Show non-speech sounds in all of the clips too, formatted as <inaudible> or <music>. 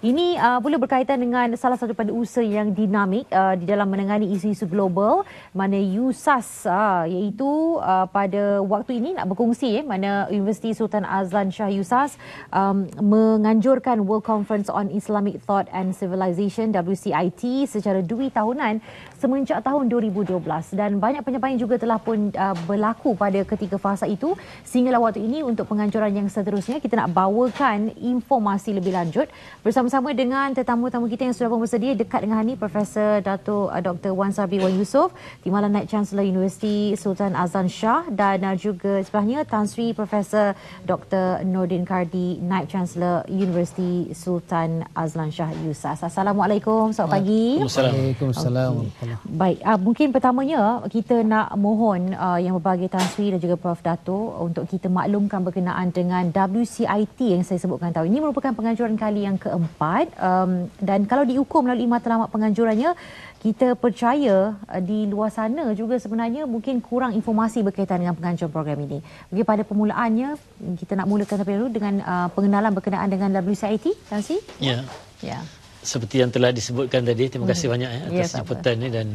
Ini uh, pula berkaitan dengan salah satu pada usaha yang dinamik uh, di dalam menangani isu-isu global mana USAS uh, iaitu uh, pada waktu ini nak berkongsi eh, mana Universiti Sultan Azlan Shah USAS um, menganjurkan World Conference on Islamic Thought and Civilization WCIT secara dui tahunan semenjak tahun 2012 dan banyak penyampaian juga telah pun uh, berlaku pada ketika fasa itu sehinggalah waktu ini untuk penganjuran yang seterusnya kita nak bawakan informasi lebih lanjut bersama-sama dengan tetamu-tetamu kita yang sudah pun bersedia dekat dengan ini Profesor Dato uh, Dr Wan Sabri Wan Yusof Timbalan Naik Chancellor Universiti Sultan Azan Shah dan uh, juga sebelahnya Tan Sri Profesor Dr Nordin Kardi Naik Chancellor Universiti Sultan Azlan Shah USAS. Assalamualaikum, selamat pagi. Waalaikumsalam. Waalaikumsalam. Okay. Ana. Baik, uh, mungkin pertamanya kita nak mohon uh, yang berbahagia Tan Sri dan juga Prof Dato untuk kita maklumkan berkenaan dengan WCIT yang saya sebutkan tahu. Ini merupakan penganjuran kali yang keempat um, dan kalau diukur melalui matlamat penganjurannya, kita percaya uh, di luar sana juga sebenarnya mungkin kurang informasi berkaitan dengan penganjuran program ini. Bagi pada permulaannya, kita nak mulakan terlebih dahulu dengan uh, pengenalan berkenaan dengan WCIT, Tan Sri. Ya. Yeah. Ya. Yeah seperti yang telah disebutkan tadi terima kasih hmm. banyak ya, atas ya, jemputan ini dan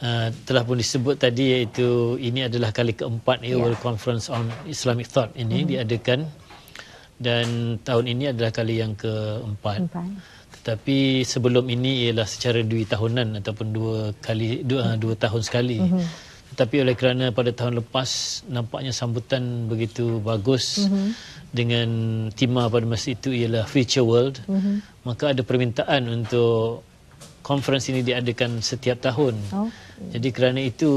uh, telah pun disebut tadi iaitu ini adalah kali keempat ya. World Conference on Islamic Thought ini hmm. diadakan dan tahun ini adalah kali yang keempat. Empat. Tetapi sebelum ini ialah secara dua tahunan ataupun dua kali dua, hmm. dua tahun sekali. Hmm tetapi oleh kerana pada tahun lepas nampaknya sambutan begitu bagus mm-hmm. dengan tema pada masa itu ialah Future World mm-hmm. maka ada permintaan untuk conference ini diadakan setiap tahun okay. jadi kerana itu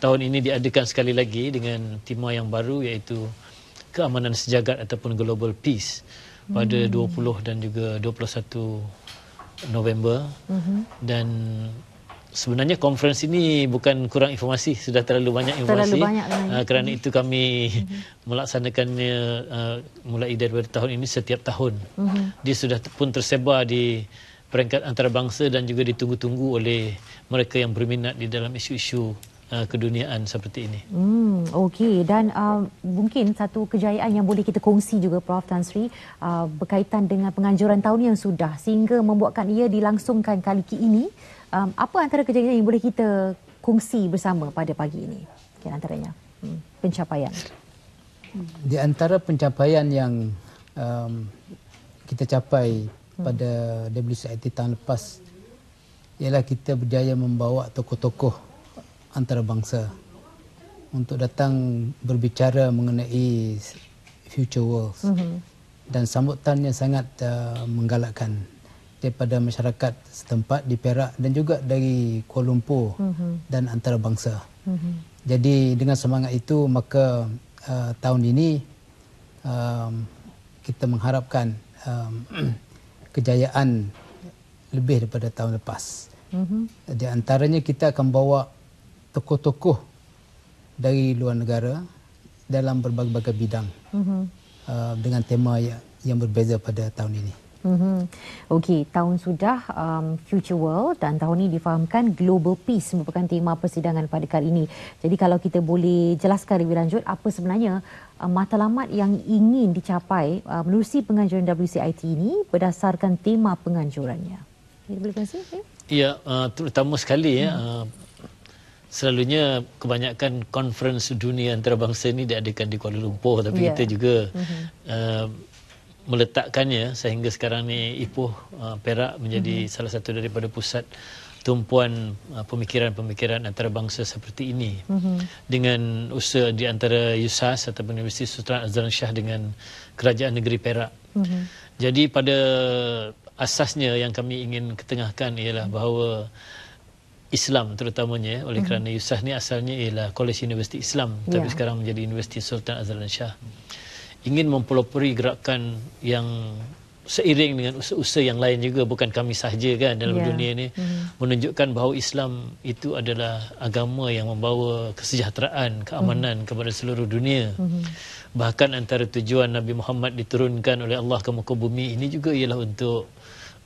tahun ini diadakan sekali lagi dengan tema yang baru iaitu keamanan sejagat ataupun global peace pada mm-hmm. 20 dan juga 21 November mm-hmm. dan sebenarnya konferensi ini bukan kurang informasi sudah terlalu banyak informasi terlalu banyak uh, kerana mm-hmm. itu kami mm-hmm. melaksanakannya uh, mulai dari tahun ini setiap tahun uh-huh. dia sudah pun tersebar di peringkat antarabangsa dan juga ditunggu-tunggu oleh mereka yang berminat di dalam isu-isu ah, keduniaan seperti ini. Hmm, okey dan uh, mungkin satu kejayaan yang boleh kita kongsi juga Prof Tan Sri uh, berkaitan dengan penganjuran tahun yang sudah sehingga membuatkan ia dilangsungkan kali ini um, apa antara kerja-kerja yang boleh kita kongsi bersama pada pagi ini okay, antaranya hmm, pencapaian di antara pencapaian yang um, kita capai hmm. pada WCIT tahun lepas ialah kita berjaya membawa tokoh-tokoh antarabangsa untuk datang berbicara mengenai future world mm-hmm. dan sambutannya sangat uh, menggalakkan daripada masyarakat setempat di Perak dan juga dari Kuala Lumpur mm-hmm. dan antarabangsa. Mm-hmm. Jadi dengan semangat itu maka uh, tahun ini um, kita mengharapkan um, <clears throat> kejayaan lebih daripada tahun lepas. Mm-hmm. Di antaranya kita akan bawa tokoh-tokoh dari luar negara dalam berbagai-bagai bidang mm-hmm. uh, dengan tema yang, yang berbeza pada tahun ini. Mm-hmm. Okey, tahun sudah um, Future World dan tahun ini difahamkan Global Peace merupakan tema persidangan pada kali ini. Jadi kalau kita boleh jelaskan lebih lanjut apa sebenarnya uh, um, matlamat yang ingin dicapai uh, um, melalui penganjuran WCIT ini berdasarkan tema penganjurannya. Ya, boleh kongsi? Okay. Ya, uh, terutama sekali mm. ya. Hmm. Uh, Selalunya kebanyakan konferensi dunia antarabangsa ini diadakan di Kuala Lumpur tapi yeah. kita juga mm-hmm. Uh, meletakkannya sehingga sekarang ni Ipoh uh, Perak menjadi mm-hmm. salah satu daripada pusat tumpuan uh, pemikiran-pemikiran antarabangsa seperti ini mm-hmm. dengan usaha di antara USAS atau Universiti Sultan Azlan Shah dengan Kerajaan Negeri Perak. Mm-hmm. Jadi pada asasnya yang kami ingin ketengahkan ialah bahawa Islam terutamanya oleh mm-hmm. kerana USAS ni asalnya ialah kolej Universiti Islam tapi ya. sekarang menjadi Universiti Sultan Azlan Shah ingin mempelopori gerakan yang seiring dengan usaha-usaha yang lain juga bukan kami sahaja kan dalam yeah. dunia ini mm-hmm. menunjukkan bahawa Islam itu adalah agama yang membawa kesejahteraan keamanan mm-hmm. kepada seluruh dunia mm-hmm. bahkan antara tujuan Nabi Muhammad diturunkan oleh Allah ke muka bumi ini juga ialah untuk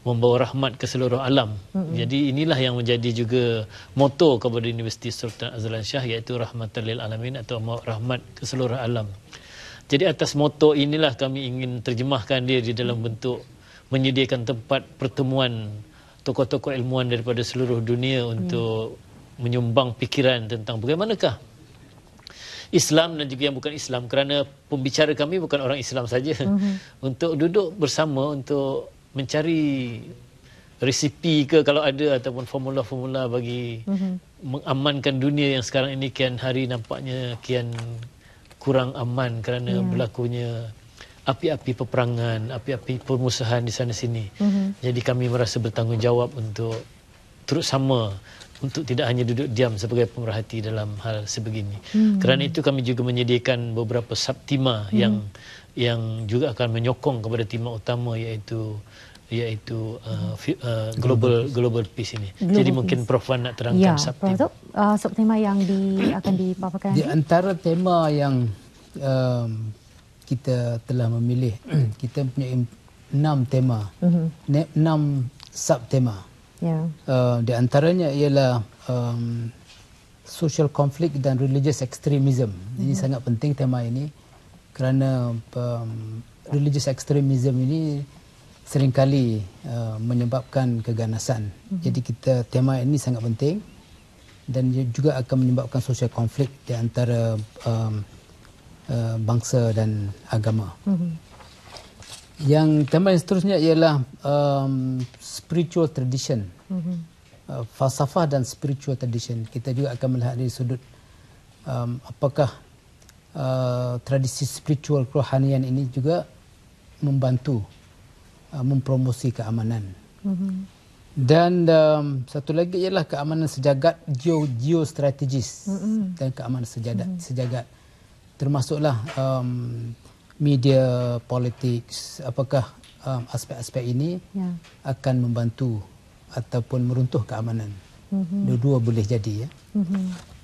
membawa rahmat ke seluruh alam. Mm-hmm. Jadi inilah yang menjadi juga moto kepada Universiti Sultan Azlan Shah iaitu rahmatan lil alamin atau rahmat ke seluruh alam. Jadi atas moto inilah kami ingin terjemahkan dia di dalam bentuk menyediakan tempat pertemuan tokoh-tokoh ilmuan daripada seluruh dunia untuk hmm. menyumbang pikiran tentang bagaimanakah Islam dan juga yang bukan Islam kerana pembicara kami bukan orang Islam saja hmm. untuk duduk bersama untuk mencari resipi ke kalau ada ataupun formula-formula bagi hmm. mengamankan dunia yang sekarang ini kian hari nampaknya kian kurang aman kerana yeah. berlakunya api-api peperangan, api-api permusuhan di sana sini. Mm-hmm. Jadi kami merasa bertanggungjawab untuk terus sama untuk tidak hanya duduk diam sebagai pemerhati dalam hal sebegini. Mm-hmm. Kerana itu kami juga menyediakan beberapa subtima mm-hmm. yang yang juga akan menyokong kepada tema utama iaitu iaitu uh, uh, global global peace ini. Global Jadi mungkin peace. Prof Wan nak terangkan ya, subtema. Uh, subtema yang di, akan dipaparkan. Di antara tema yang um, kita telah memilih, <clears throat> kita punya enam tema, uh-huh. enam subtema. Yeah. Uh, di antaranya ialah um, social conflict dan religious extremism. Ini uh-huh. sangat penting tema ini kerana um, religious extremism ini seringkali uh, menyebabkan keganasan. Mm-hmm. Jadi kita tema ini sangat penting dan juga akan menyebabkan sosial konflik di antara um, uh, bangsa dan agama. Mm-hmm. Yang tema yang seterusnya ialah um, spiritual tradition. Mm-hmm. Uh, falsafah dan spiritual tradition. Kita juga akan melihat dari sudut um, apakah uh, tradisi spiritual kerohanian ini juga membantu Uh, mempromosi keamanan. Mm-hmm. Dan um, satu lagi ialah keamanan sejagat geo-geo geostrategis mm-hmm. dan keamanan sejagat mm-hmm. sejagat termasuklah um, media politik apakah um, aspek-aspek ini yeah. akan membantu ataupun meruntuh keamanan. Mm-hmm. Dua-dua boleh jadi ya. Mm-hmm.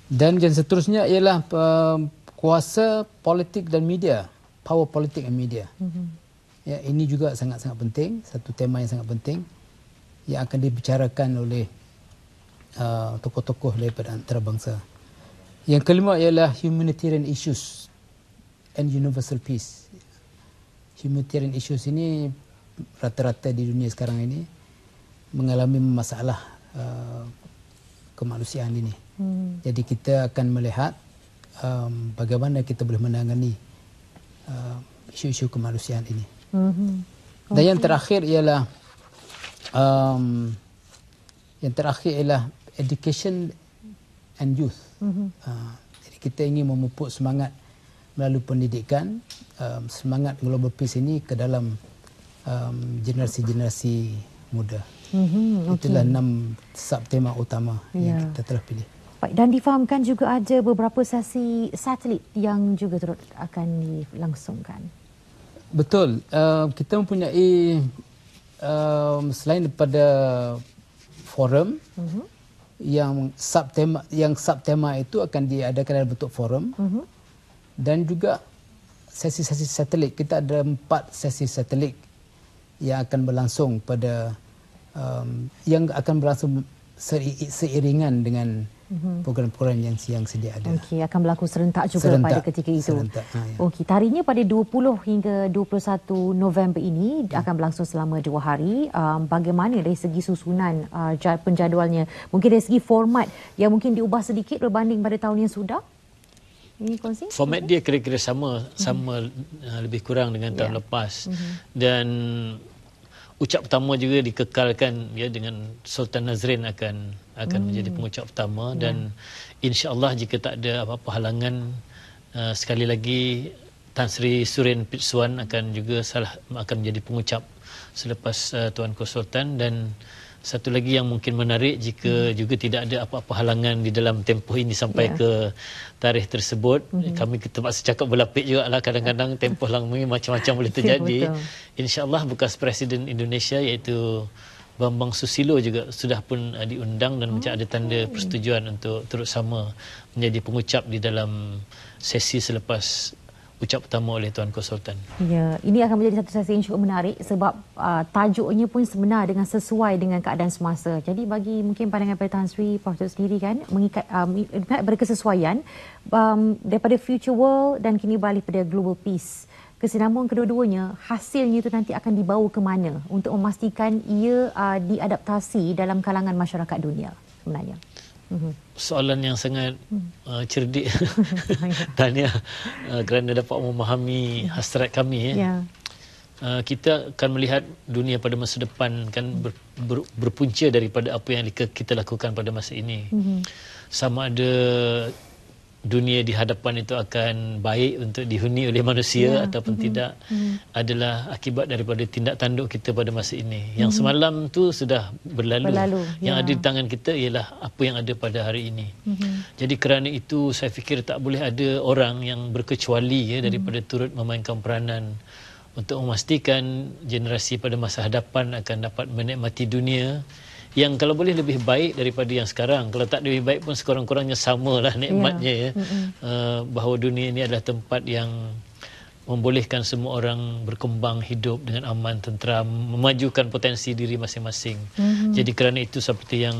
Dan yang seterusnya ialah um, kuasa politik dan media, power politik dan media. Mm-hmm. Ya, ini juga sangat-sangat penting, satu tema yang sangat penting yang akan dibicarakan oleh tokoh uh, tokoh-tokoh daripada antarabangsa. Yang kelima ialah humanitarian issues and universal peace. Humanitarian issues ini rata-rata di dunia sekarang ini mengalami masalah uh, kemanusiaan ini. Hmm. Jadi kita akan melihat um, bagaimana kita boleh menangani uh, isu-isu kemanusiaan ini. Mhm. Dan yang terakhir ialah um, yang terakhir ialah education and youth. Mm-hmm. Uh, jadi kita ingin memupuk semangat melalui pendidikan, um, semangat global peace ini ke dalam um, generasi-generasi muda. Mm-hmm. Okay. Itulah enam subtema utama yeah. yang ya. kita telah pilih. Baik, dan difahamkan juga ada beberapa sesi satelit yang juga turut akan dilangsungkan. Betul. Uh, kita mempunyai um, selain daripada forum uh-huh. yang subtema yang subtema itu akan diadakan dalam bentuk forum uh-huh. dan juga sesi-sesi satelit. Kita ada empat sesi satelit yang akan berlangsung pada um, yang akan berlangsung seiringan dengan Mhm. program-program yang siang sedia ada. Lah. Okey, akan berlaku serentak juga serentak. pada ketika itu. Serentak. Ha, ya. Okey, tarinya pada 20 hingga 21 November ini ya. akan berlangsung selama dua hari. Um, bagaimana dari segi susunan uh, penjadualnya? Mungkin dari segi format yang mungkin diubah sedikit berbanding pada tahun yang sudah? Ini Format dia kira-kira sama sama mm-hmm. lebih kurang dengan tahun yeah. lepas mm-hmm. dan ucap pertama juga dikekalkan ya dengan Sultan Nazrin akan akan hmm. menjadi pengucap utama ya. dan insyaallah jika tak ada apa-apa halangan uh, sekali lagi Tan Sri Surin Pitsuan akan juga salah akan menjadi pengucap selepas uh, Tuan Sultan dan satu lagi yang mungkin menarik jika hmm. juga tidak ada apa-apa halangan di dalam tempoh ini sampai yeah. ke tarikh tersebut mm-hmm. kami terpaksa cakap berlapik juga lah kadang-kadang tempoh langsung macam-macam boleh <laughs> ya, terjadi insyaallah bekas presiden Indonesia iaitu Bambang Susilo juga sudah pun uh, diundang dan macam ada tanda hmm. persetujuan untuk turut sama menjadi pengucap di dalam sesi selepas ucap pertama oleh Tuan Sultan. Ya, ini akan menjadi satu sesi yang cukup menarik sebab uh, tajuknya pun sebenar dengan sesuai dengan keadaan semasa. Jadi bagi mungkin pandangan Pak Tan Sri, Prof. Tuk sendiri kan, mengikat, um, berkesesuaian um, daripada future world dan kini balik pada global peace kesinambungan kedua-duanya hasilnya itu nanti akan dibawa ke mana untuk memastikan ia uh, diadaptasi dalam kalangan masyarakat dunia sebenarnya mhm. soalan yang sangat hmm. uh, cerdik <laughs> <laughs> Tanya uh, kerana dapat memahami hasrat kami eh. ya Uh, kita akan melihat dunia pada masa depan kan ber, ber, berpunca daripada apa yang kita lakukan pada masa ini. Mm-hmm. Sama ada dunia di hadapan itu akan baik untuk dihuni oleh manusia ya. ataupun hmm tidak hmm adalah akibat daripada tindak tanduk kita pada masa ini. Yang hmm semalam tu sudah berlalu. berlalu. Yang ya. ada di tangan kita ialah apa yang ada pada hari ini. hmm Jadi kerana itu saya fikir tak boleh ada orang yang berkecuali ya mm-hmm. daripada hmm turut memainkan peranan untuk memastikan generasi pada masa hadapan akan dapat menikmati dunia yang kalau boleh lebih baik daripada yang sekarang. Kalau tak lebih baik pun sekurang-kurangnya samalah ya. nikmatnya ya. ya. Uh, bahawa dunia ini adalah tempat yang membolehkan semua orang berkembang hidup dengan aman tenteram, memajukan potensi diri masing-masing. Mm-hmm. Jadi kerana itu seperti yang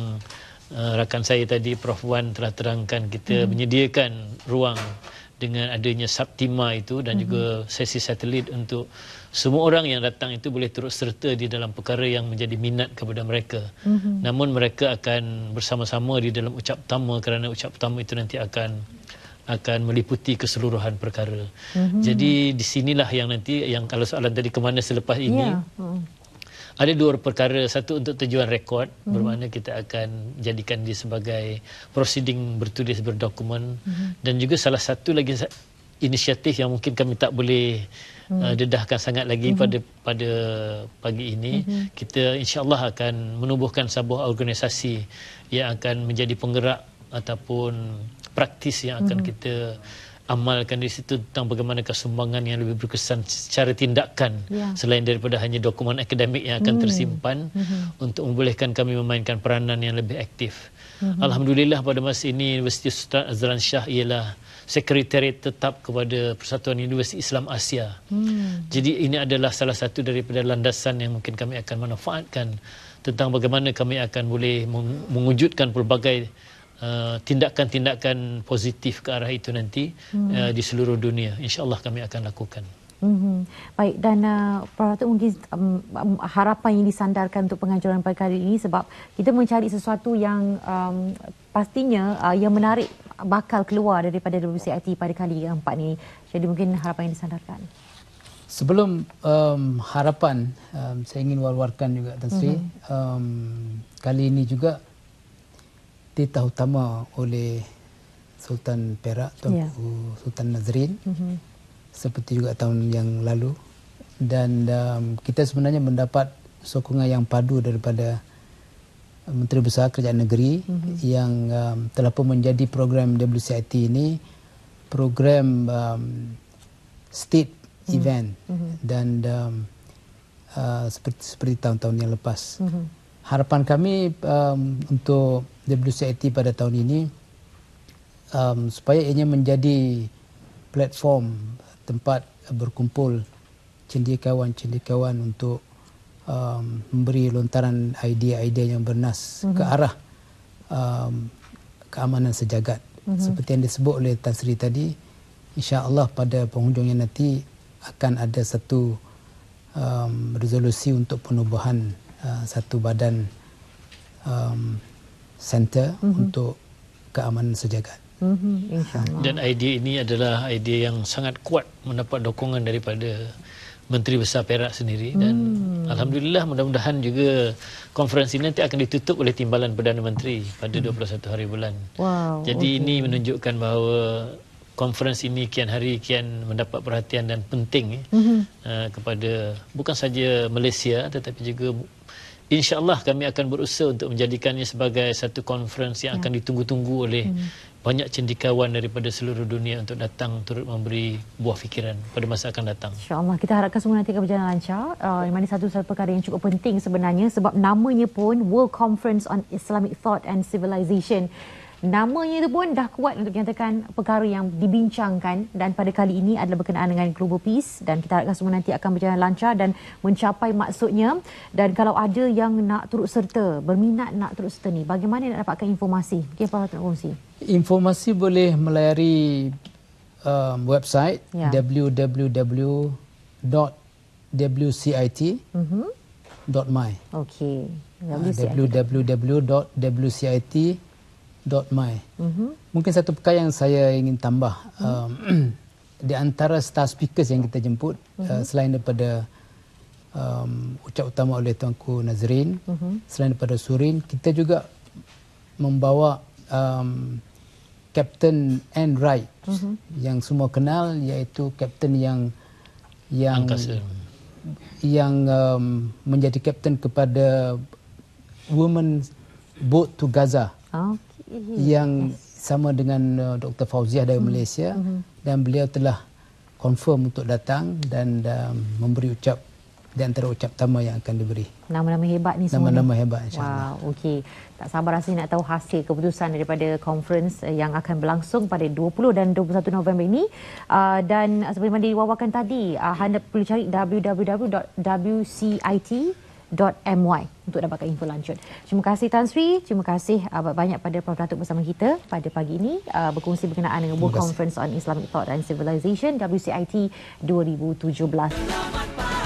uh, rakan saya tadi Prof Wan telah terangkan kita mm-hmm. menyediakan ruang dengan adanya Saptima itu dan mm-hmm. juga sesi satelit untuk semua orang yang datang itu boleh turut serta di dalam perkara yang menjadi minat kepada mereka. Mm-hmm. Namun mereka akan bersama-sama di dalam ucap pertama kerana ucap pertama itu nanti akan akan meliputi keseluruhan perkara. Mm-hmm. Jadi di sinilah yang nanti yang kalau soalan tadi ke mana selepas ini yeah. mm-hmm ada dua perkara satu untuk tujuan rekod mm-hmm. bermakna kita akan jadikan dia sebagai proceeding bertulis berdokumen mm-hmm. dan juga salah satu lagi inisiatif yang mungkin kami tak boleh mm-hmm. uh, dedahkan sangat lagi mm-hmm. pada pada pagi ini mm-hmm. kita insyaallah akan menubuhkan sebuah organisasi yang akan menjadi penggerak ataupun praktis yang akan mm-hmm. kita amalkan di situ tentang bagaimana kesumbangan yang lebih berkesan secara tindakan ya. selain daripada hanya dokumen akademik yang akan hmm. tersimpan hmm. untuk membolehkan kami memainkan peranan yang lebih aktif. Hmm. Alhamdulillah pada masa ini Universiti Sultan Azran Shah ialah sekretariat tetap kepada Persatuan Universiti Islam Asia. Hmm. Jadi ini adalah salah satu daripada landasan yang mungkin kami akan manfaatkan tentang bagaimana kami akan boleh mengwujudkan pelbagai Uh, tindakan-tindakan uh, positif ke arah itu nanti hmm. uh, di seluruh dunia insyaallah kami akan lakukan. Mm-hmm. Baik dan uh, perhati mungkin um, um, harapan yang disandarkan untuk penganjuran pada kali ini sebab kita mencari sesuatu yang um, pastinya uh, yang menarik bakal keluar daripada WCIT pada kali yang empat ini. Jadi mungkin harapan yang disandarkan. Sebelum um, harapan um, saya ingin war-warkan juga Tan Sri. Mm-hmm. Um, kali ini juga utama oleh Sultan Perak Tuanku ya. Sultan Nazrin mm-hmm. seperti juga tahun yang lalu dan um, kita sebenarnya mendapat sokongan yang padu daripada uh, Menteri Besar Kerajaan Negeri mm-hmm. yang um, telah pun menjadi program WCIT ini program um, state mm-hmm. event mm-hmm. dan um, uh, seperti seperti tahun-tahun yang lepas mm-hmm harapan kami um, untuk WCIT pada tahun ini um, supaya ianya menjadi platform tempat berkumpul cendekiawan-cendekiawan untuk um, memberi lontaran idea-idea yang bernas mm-hmm. ke mhm. arah um, keamanan sejagat. Mm-hmm. Seperti yang disebut oleh Tan Sri tadi, insya-Allah pada penghujungnya nanti akan ada satu um, resolusi untuk penubuhan satu badan um, center mm-hmm. untuk keamanan sejagat. Mm-hmm. Dan idea ini adalah idea yang sangat kuat mendapat dokongan daripada Menteri Besar Perak sendiri dan mm. alhamdulillah mudah-mudahan juga konferensi nanti akan ditutup oleh timbalan Perdana Menteri pada 21 hmm. hari bulan. Wow. Jadi okay. ini menunjukkan bahawa konferensi ini kian hari kian mendapat perhatian dan penting mm-hmm. eh, mhm. ah, kepada bukan saja Malaysia tetapi juga insyaallah kami akan berusaha untuk menjadikannya sebagai satu konferensi yang yeah. Hmm. akan ditunggu-tunggu oleh mm-hmm. banyak cendikawan daripada seluruh dunia untuk datang turut memberi buah fikiran pada masa akan datang. Insyaallah kita harapkan semua nanti akan berjalan lancar. Uh, yang mana satu satu perkara yang cukup penting sebenarnya sebab namanya pun World Conference on Islamic Thought and Civilization namanya itu pun dah kuat untuk menyatakan perkara yang dibincangkan dan pada kali ini adalah berkenaan dengan Global Peace dan kita harapkan semua nanti akan berjalan lancar dan mencapai maksudnya dan kalau ada yang nak turut serta, berminat nak turut serta ni, bagaimana nak dapatkan informasi? Okay, apa nak kongsi? Informasi boleh melayari um, website ya. www.wcit.my. Mhm. Okay. WCIT. Uh, ah, www.wcit.my dot my. Mm-hmm. Mungkin satu perkara yang saya ingin tambah um, mm-hmm. um, <clears throat> di antara star speakers yang kita jemput uh, mm-hmm. uh, selain daripada um, ucap utama oleh Tuanku Nazrin, mm-hmm. selain daripada Surin, kita juga membawa um, Captain Anne Wright mm-hmm. yang semua kenal iaitu Captain yang yang Angkasa. yang um, menjadi Captain kepada Women Boat to Gaza. Oh. Mm-hmm. yang sama dengan uh, Dr. Fauziah dari mm-hmm. Malaysia mm-hmm. dan beliau telah confirm untuk datang dan uh, memberi ucap di antara ucap pertama yang akan diberi. Nama-nama hebat ni semua. Nama-nama hebat insya-Allah. Wow, okey. Tak sabar rasa nak tahu hasil keputusan daripada conference uh, yang akan berlangsung pada 20 dan 21 November ini. Uh, dan uh, seperti yang diwawakan tadi, uh, anda perlu cari www.wcit.com www.sbs.com.my untuk dapatkan info lanjut. Terima kasih Tan Sri, terima kasih uh, banyak pada Prof Datuk bersama kita pada pagi ini uh, berkongsi berkenaan dengan World Conference on Islamic Thought and Civilization WCIT 2017.